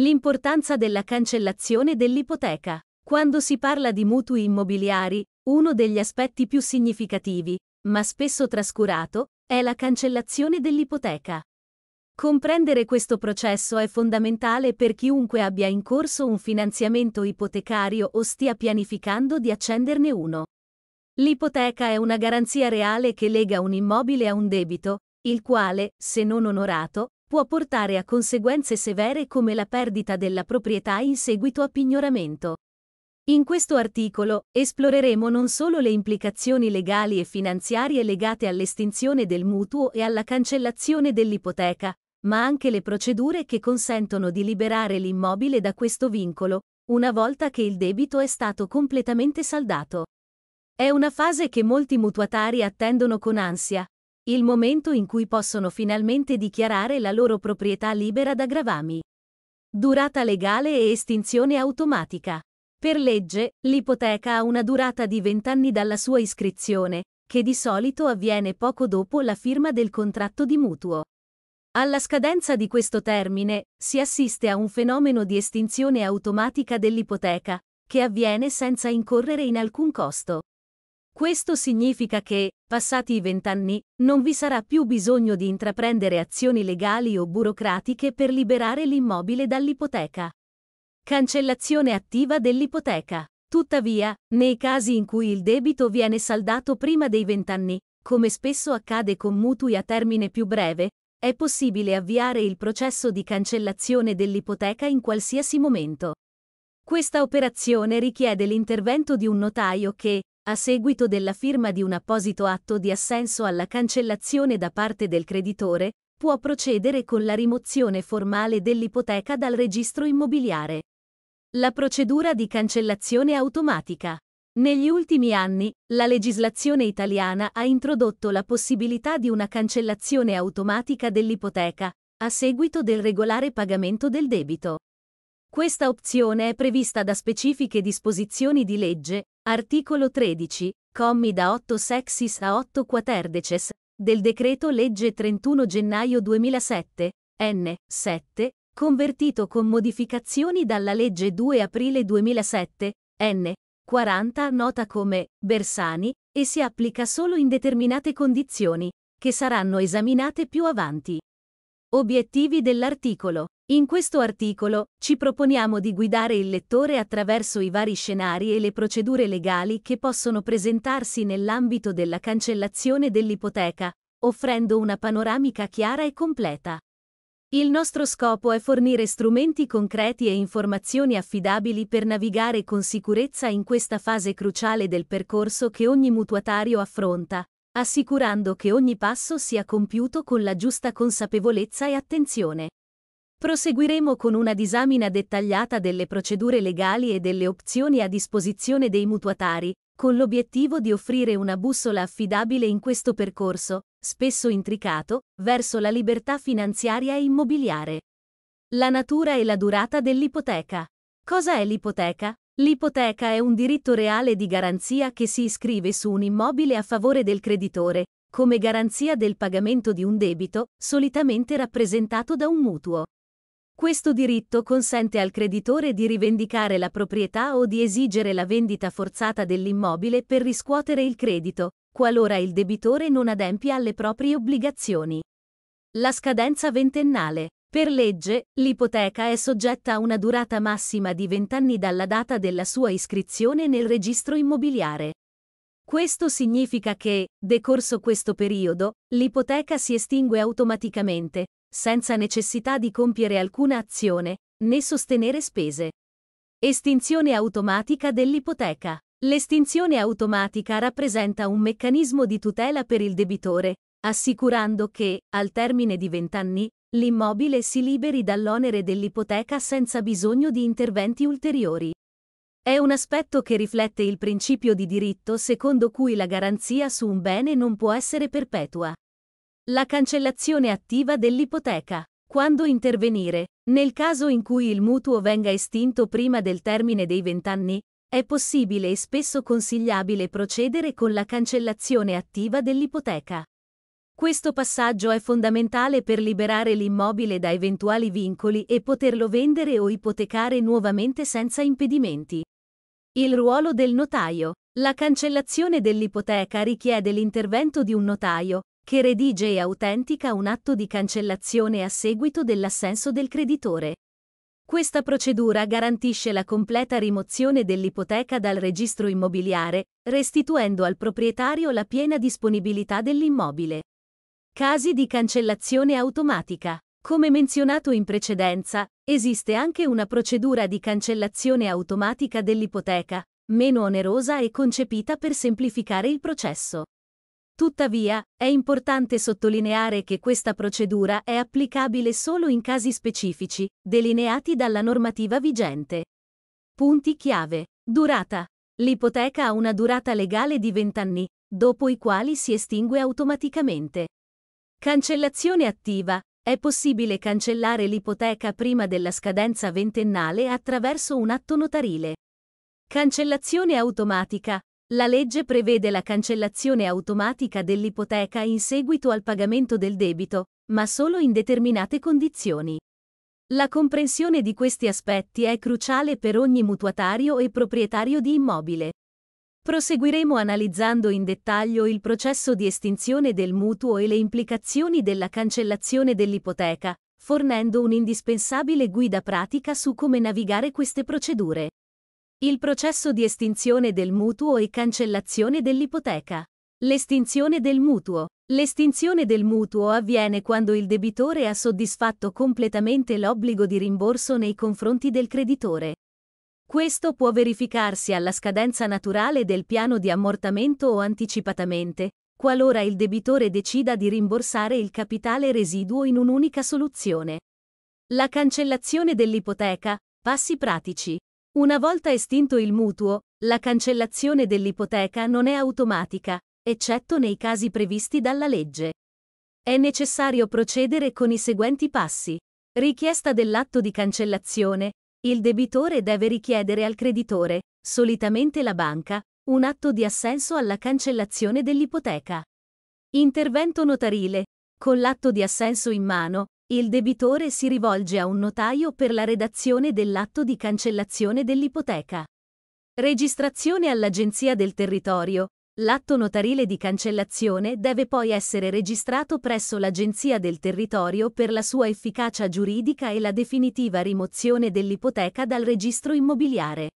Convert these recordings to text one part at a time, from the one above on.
L'importanza della cancellazione dell'ipoteca. Quando si parla di mutui immobiliari, uno degli aspetti più significativi, ma spesso trascurato, è la cancellazione dell'ipoteca. Comprendere questo processo è fondamentale per chiunque abbia in corso un finanziamento ipotecario o stia pianificando di accenderne uno. L'ipoteca è una garanzia reale che lega un immobile a un debito, il quale, se non onorato, può portare a conseguenze severe come la perdita della proprietà in seguito a pignoramento. In questo articolo esploreremo non solo le implicazioni legali e finanziarie legate all'estinzione del mutuo e alla cancellazione dell'ipoteca, ma anche le procedure che consentono di liberare l'immobile da questo vincolo, una volta che il debito è stato completamente saldato. È una fase che molti mutuatari attendono con ansia, il momento in cui possono finalmente dichiarare la loro proprietà libera da gravami. Durata legale e estinzione automatica. Per legge, l'ipoteca ha una durata di 20 anni dalla sua iscrizione, che di solito avviene poco dopo la firma del contratto di mutuo. Alla scadenza di questo termine, si assiste a un fenomeno di estinzione automatica dell'ipoteca, che avviene senza incorrere in alcun costo. Questo significa che, passati i vent'anni, non vi sarà più bisogno di intraprendere azioni legali o burocratiche per liberare l'immobile dall'ipoteca. Cancellazione attiva dell'ipoteca. Tuttavia, nei casi in cui il debito viene saldato prima dei vent'anni, come spesso accade con mutui a termine più breve, è possibile avviare il processo di cancellazione dell'ipoteca in qualsiasi momento. Questa operazione richiede l'intervento di un notaio che, a seguito della firma di un apposito atto di assenso alla cancellazione da parte del creditore, può procedere con la rimozione formale dell'ipoteca dal registro immobiliare. La procedura di cancellazione automatica. Negli ultimi anni, la legislazione italiana ha introdotto la possibilità di una cancellazione automatica dell'ipoteca, a seguito del regolare pagamento del debito. Questa opzione è prevista da specifiche disposizioni di legge, articolo 13, commi da 8 sexis a 8 quaterdeces, del decreto legge 31 gennaio 2007, n. 7, convertito con modificazioni dalla legge 2 aprile 2007, n. 40, nota come Bersani, e si applica solo in determinate condizioni, che saranno esaminate più avanti. Obiettivi dell'articolo. In questo articolo ci proponiamo di guidare il lettore attraverso i vari scenari e le procedure legali che possono presentarsi nell'ambito della cancellazione dell'ipoteca, offrendo una panoramica chiara e completa. Il nostro scopo è fornire strumenti concreti e informazioni affidabili per navigare con sicurezza in questa fase cruciale del percorso che ogni mutuatario affronta, assicurando che ogni passo sia compiuto con la giusta consapevolezza e attenzione. Proseguiremo con una disamina dettagliata delle procedure legali e delle opzioni a disposizione dei mutuatari, con l'obiettivo di offrire una bussola affidabile in questo percorso, spesso intricato, verso la libertà finanziaria e immobiliare. La natura e la durata dell'ipoteca. Cosa è l'ipoteca? L'ipoteca è un diritto reale di garanzia che si iscrive su un immobile a favore del creditore, come garanzia del pagamento di un debito, solitamente rappresentato da un mutuo. Questo diritto consente al creditore di rivendicare la proprietà o di esigere la vendita forzata dell'immobile per riscuotere il credito, qualora il debitore non adempia alle proprie obbligazioni. La scadenza ventennale. Per legge, l'ipoteca è soggetta a una durata massima di 20 anni dalla data della sua iscrizione nel registro immobiliare. Questo significa che, decorso questo periodo, l'ipoteca si estingue automaticamente, senza necessità di compiere alcuna azione, né sostenere spese. Estinzione automatica dell'ipoteca. L'estinzione automatica rappresenta un meccanismo di tutela per il debitore, assicurando che, al termine di vent'anni, L'immobile si liberi dall'onere dell'ipoteca senza bisogno di interventi ulteriori. È un aspetto che riflette il principio di diritto secondo cui la garanzia su un bene non può essere perpetua. La cancellazione attiva dell'ipoteca. Quando intervenire? Nel caso in cui il mutuo venga estinto prima del termine dei vent'anni, è possibile e spesso consigliabile procedere con la cancellazione attiva dell'ipoteca. Questo passaggio è fondamentale per liberare l'immobile da eventuali vincoli e poterlo vendere o ipotecare nuovamente senza impedimenti. Il ruolo del notaio. La cancellazione dell'ipoteca richiede l'intervento di un notaio, che redige e autentica un atto di cancellazione a seguito dell'assenso del creditore. Questa procedura garantisce la completa rimozione dell'ipoteca dal registro immobiliare, restituendo al proprietario la piena disponibilità dell'immobile. Casi di cancellazione automatica. Come menzionato in precedenza, esiste anche una procedura di cancellazione automatica dell'ipoteca, meno onerosa e concepita per semplificare il processo. Tuttavia, è importante sottolineare che questa procedura è applicabile solo in casi specifici, delineati dalla normativa vigente. Punti chiave. Durata. L'ipoteca ha una durata legale di 20 anni, dopo i quali si estingue automaticamente. Cancellazione attiva. È possibile cancellare l'ipoteca prima della scadenza ventennale attraverso un atto notarile. Cancellazione automatica. La legge prevede la cancellazione automatica dell'ipoteca in seguito al pagamento del debito, ma solo in determinate condizioni. La comprensione di questi aspetti è cruciale per ogni mutuatario e proprietario di immobile. Proseguiremo analizzando in dettaglio il processo di estinzione del mutuo e le implicazioni della cancellazione dell'ipoteca, fornendo un'indispensabile guida pratica su come navigare queste procedure. Il processo di estinzione del mutuo e cancellazione dell'ipoteca. L'estinzione del mutuo. L'estinzione del mutuo avviene quando il debitore ha soddisfatto completamente l'obbligo di rimborso nei confronti del creditore. Questo può verificarsi alla scadenza naturale del piano di ammortamento o anticipatamente, qualora il debitore decida di rimborsare il capitale residuo in un'unica soluzione. La cancellazione dell'ipoteca, passi pratici. Una volta estinto il mutuo, la cancellazione dell'ipoteca non è automatica, eccetto nei casi previsti dalla legge. È necessario procedere con i seguenti passi. Richiesta dell'atto di cancellazione, il debitore deve richiedere al creditore, solitamente la banca, un atto di assenso alla cancellazione dell'ipoteca. Intervento notarile. Con l'atto di assenso in mano, il debitore si rivolge a un notaio per la redazione dell'atto di cancellazione dell'ipoteca. Registrazione all'Agenzia del Territorio, L'atto notarile di cancellazione deve poi essere registrato presso l'Agenzia del Territorio per la sua efficacia giuridica e la definitiva rimozione dell'ipoteca dal registro immobiliare.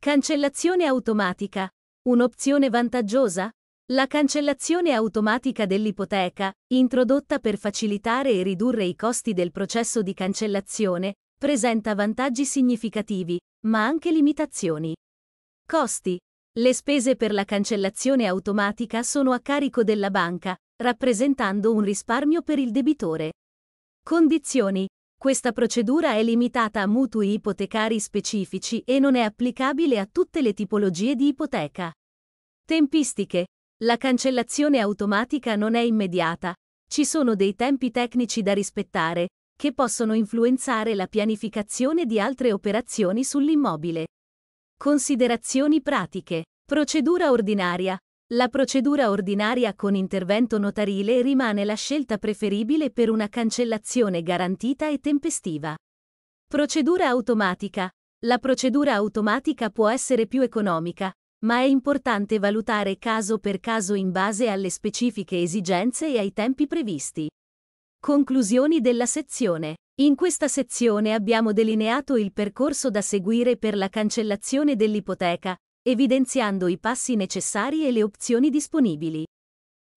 Cancellazione automatica. Un'opzione vantaggiosa? La cancellazione automatica dell'ipoteca, introdotta per facilitare e ridurre i costi del processo di cancellazione, presenta vantaggi significativi, ma anche limitazioni. Costi. Le spese per la cancellazione automatica sono a carico della banca, rappresentando un risparmio per il debitore. Condizioni. Questa procedura è limitata a mutui ipotecari specifici e non è applicabile a tutte le tipologie di ipoteca. Tempistiche. La cancellazione automatica non è immediata. Ci sono dei tempi tecnici da rispettare, che possono influenzare la pianificazione di altre operazioni sull'immobile. Considerazioni pratiche. Procedura ordinaria. La procedura ordinaria con intervento notarile rimane la scelta preferibile per una cancellazione garantita e tempestiva. Procedura automatica. La procedura automatica può essere più economica, ma è importante valutare caso per caso in base alle specifiche esigenze e ai tempi previsti. Conclusioni della sezione. In questa sezione abbiamo delineato il percorso da seguire per la cancellazione dell'ipoteca, evidenziando i passi necessari e le opzioni disponibili.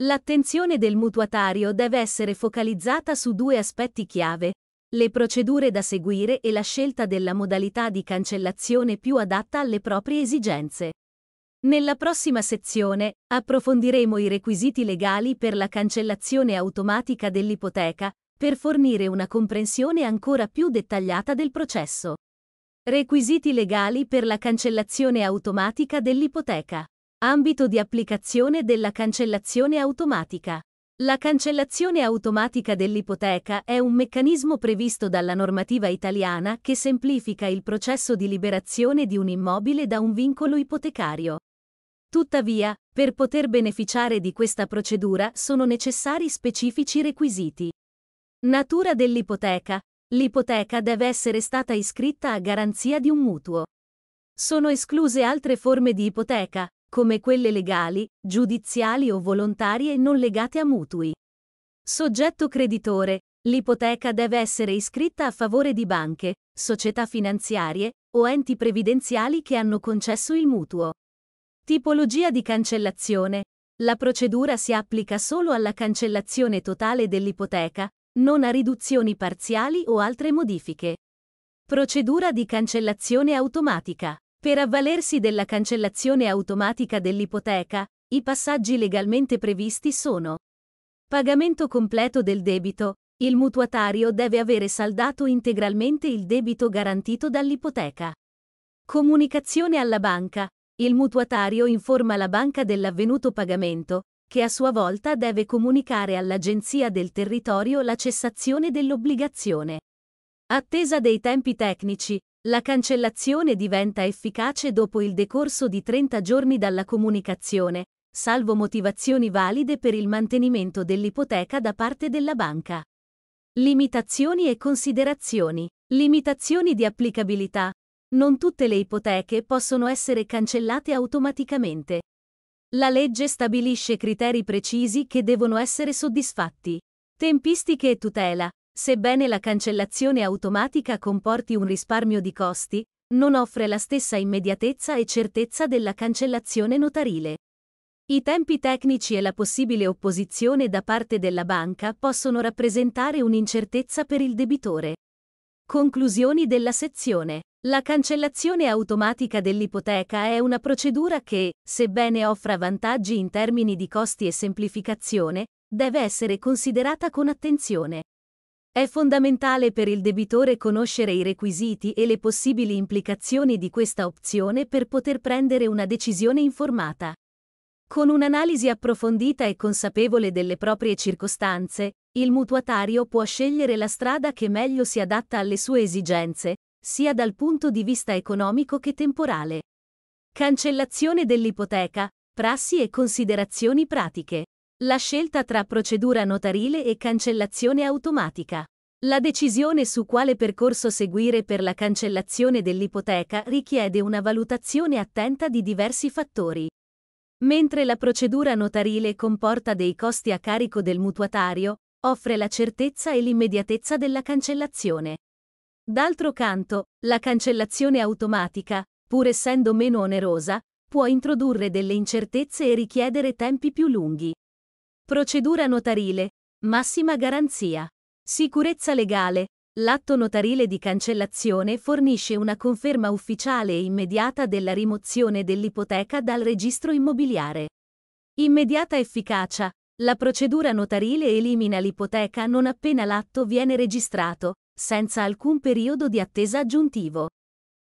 L'attenzione del mutuatario deve essere focalizzata su due aspetti chiave, le procedure da seguire e la scelta della modalità di cancellazione più adatta alle proprie esigenze. Nella prossima sezione approfondiremo i requisiti legali per la cancellazione automatica dell'ipoteca, per fornire una comprensione ancora più dettagliata del processo. Requisiti legali per la cancellazione automatica dell'ipoteca. Ambito di applicazione della cancellazione automatica. La cancellazione automatica dell'ipoteca è un meccanismo previsto dalla normativa italiana che semplifica il processo di liberazione di un immobile da un vincolo ipotecario. Tuttavia, per poter beneficiare di questa procedura sono necessari specifici requisiti. Natura dell'ipoteca, L'ipoteca deve essere stata iscritta a garanzia di un mutuo. Sono escluse altre forme di ipoteca, come quelle legali, giudiziali o volontarie non legate a mutui. Soggetto creditore, L'ipoteca deve essere iscritta a favore di banche, società finanziarie o enti previdenziali che hanno concesso il mutuo. Tipologia di cancellazione. La procedura si applica solo alla cancellazione totale dell'ipoteca, non a riduzioni parziali o altre modifiche. Procedura di cancellazione automatica. Per avvalersi della cancellazione automatica dell'ipoteca, i passaggi legalmente previsti sono pagamento completo del debito, il mutuatario deve avere saldato integralmente il debito garantito dall'ipoteca. Comunicazione alla banca, il mutuatario informa la banca dell'avvenuto pagamento, che a sua volta deve comunicare all'Agenzia del Territorio la cessazione dell'obbligazione. Attesa dei tempi tecnici, la cancellazione diventa efficace dopo il decorso di 30 giorni dalla comunicazione, salvo motivazioni valide per il mantenimento dell'ipoteca da parte della banca. Limitazioni e considerazioni. Limitazioni di applicabilità. Non tutte le ipoteche possono essere cancellate automaticamente. La legge stabilisce criteri precisi che devono essere soddisfatti. Tempistiche e tutela. Sebbene la cancellazione automatica comporti un risparmio di costi, non offre la stessa immediatezza e certezza della cancellazione notarile. I tempi tecnici e la possibile opposizione da parte della banca possono rappresentare un'incertezza per il debitore. Conclusioni della sezione. La cancellazione automatica dell'ipoteca è una procedura che, sebbene offra vantaggi in termini di costi e semplificazione, deve essere considerata con attenzione. È fondamentale per il debitore conoscere i requisiti e le possibili implicazioni di questa opzione per poter prendere una decisione informata. Con un'analisi approfondita e consapevole delle proprie circostanze, il mutuatario può scegliere la strada che meglio si adatta alle sue esigenze, sia dal punto di vista economico che temporale. Cancellazione dell'ipoteca, prassi e considerazioni pratiche. La scelta tra procedura notarile e cancellazione automatica. La decisione su quale percorso seguire per la cancellazione dell'ipoteca richiede una valutazione attenta di diversi fattori. Mentre la procedura notarile comporta dei costi a carico del mutuatario, offre la certezza e l'immediatezza della cancellazione. D'altro canto, la cancellazione automatica, pur essendo meno onerosa, può introdurre delle incertezze e richiedere tempi più lunghi. Procedura notarile, massima garanzia. Sicurezza legale, l'atto notarile di cancellazione fornisce una conferma ufficiale e immediata della rimozione dell'ipoteca dal registro immobiliare. Immediata efficacia, la procedura notarile elimina l'ipoteca non appena l'atto viene registrato, senza alcun periodo di attesa aggiuntivo.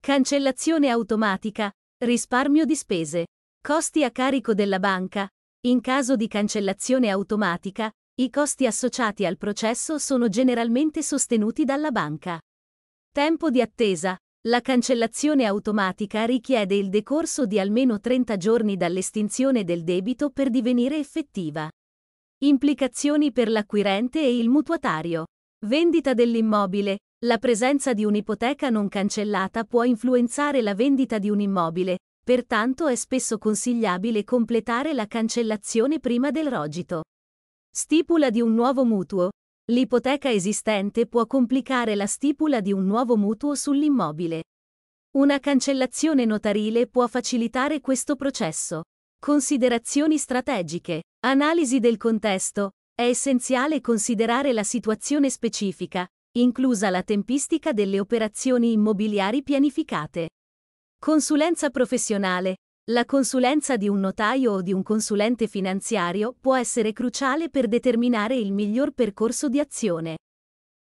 Cancellazione automatica, risparmio di spese, costi a carico della banca. In caso di cancellazione automatica, i costi associati al processo sono generalmente sostenuti dalla banca. Tempo di attesa. La cancellazione automatica richiede il decorso di almeno 30 giorni dall'estinzione del debito per divenire effettiva. Implicazioni per l'acquirente e il mutuatario. Vendita dell'immobile. La presenza di un'ipoteca non cancellata può influenzare la vendita di un immobile, pertanto è spesso consigliabile completare la cancellazione prima del rogito. Stipula di un nuovo mutuo. L'ipoteca esistente può complicare la stipula di un nuovo mutuo sull'immobile. Una cancellazione notarile può facilitare questo processo. Considerazioni strategiche. Analisi del contesto. È essenziale considerare la situazione specifica, inclusa la tempistica delle operazioni immobiliari pianificate. Consulenza professionale. La consulenza di un notaio o di un consulente finanziario può essere cruciale per determinare il miglior percorso di azione.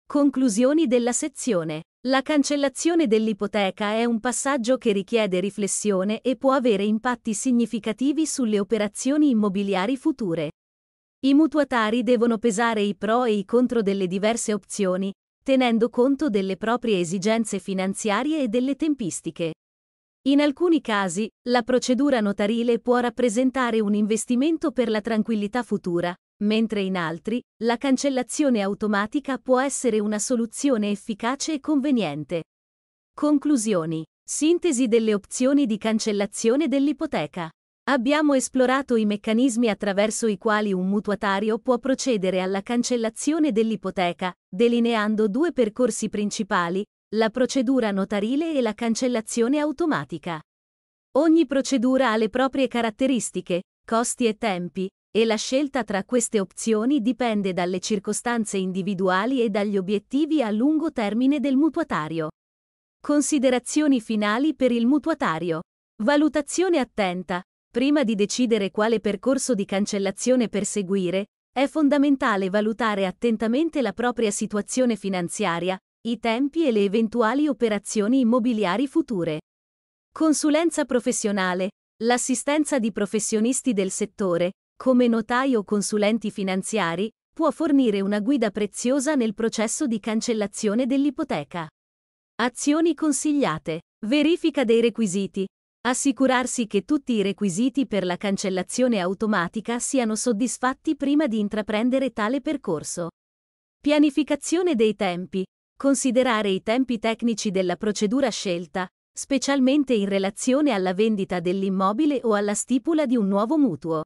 Conclusioni della sezione. La cancellazione dell'ipoteca è un passaggio che richiede riflessione e può avere impatti significativi sulle operazioni immobiliari future. I mutuatari devono pesare i pro e i contro delle diverse opzioni, tenendo conto delle proprie esigenze finanziarie e delle tempistiche. In alcuni casi, la procedura notarile può rappresentare un investimento per la tranquillità futura, mentre in altri, la cancellazione automatica può essere una soluzione efficace e conveniente. Conclusioni. Sintesi delle opzioni di cancellazione dell'ipoteca. Abbiamo esplorato i meccanismi attraverso i quali un mutuatario può procedere alla cancellazione dell'ipoteca, delineando due percorsi principali, la procedura notarile e la cancellazione automatica. Ogni procedura ha le proprie caratteristiche, costi e tempi, e la scelta tra queste opzioni dipende dalle circostanze individuali e dagli obiettivi a lungo termine del mutuatario. Considerazioni finali per il mutuatario. Valutazione attenta. Prima di decidere quale percorso di cancellazione perseguire, è fondamentale valutare attentamente la propria situazione finanziaria, i tempi e le eventuali operazioni immobiliari future. Consulenza professionale. L'assistenza di professionisti del settore, come notai o consulenti finanziari, può fornire una guida preziosa nel processo di cancellazione dell'ipoteca. Azioni consigliate. Verifica dei requisiti. Assicurarsi che tutti i requisiti per la cancellazione automatica siano soddisfatti prima di intraprendere tale percorso. Pianificazione dei tempi. Considerare i tempi tecnici della procedura scelta, specialmente in relazione alla vendita dell'immobile o alla stipula di un nuovo mutuo.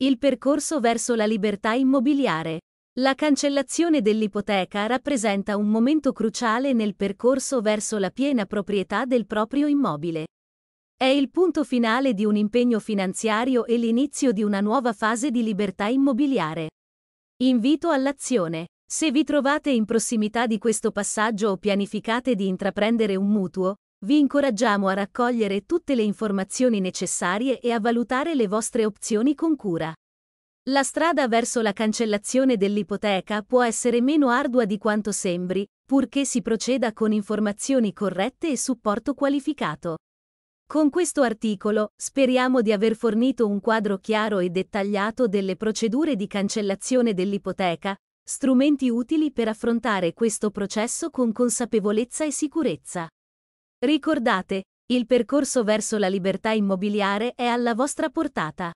Il percorso verso la libertà immobiliare. La cancellazione dell'ipoteca rappresenta un momento cruciale nel percorso verso la piena proprietà del proprio immobile. È il punto finale di un impegno finanziario e l'inizio di una nuova fase di libertà immobiliare. Invito all'azione. Se vi trovate in prossimità di questo passaggio o pianificate di intraprendere un mutuo, vi incoraggiamo a raccogliere tutte le informazioni necessarie e a valutare le vostre opzioni con cura. La strada verso la cancellazione dell'ipoteca può essere meno ardua di quanto sembri, purché si proceda con informazioni corrette e supporto qualificato. Con questo articolo, speriamo di aver fornito un quadro chiaro e dettagliato delle procedure di cancellazione dell'ipoteca, strumenti utili per affrontare questo processo con consapevolezza e sicurezza. Ricordate, il percorso verso la libertà immobiliare è alla vostra portata.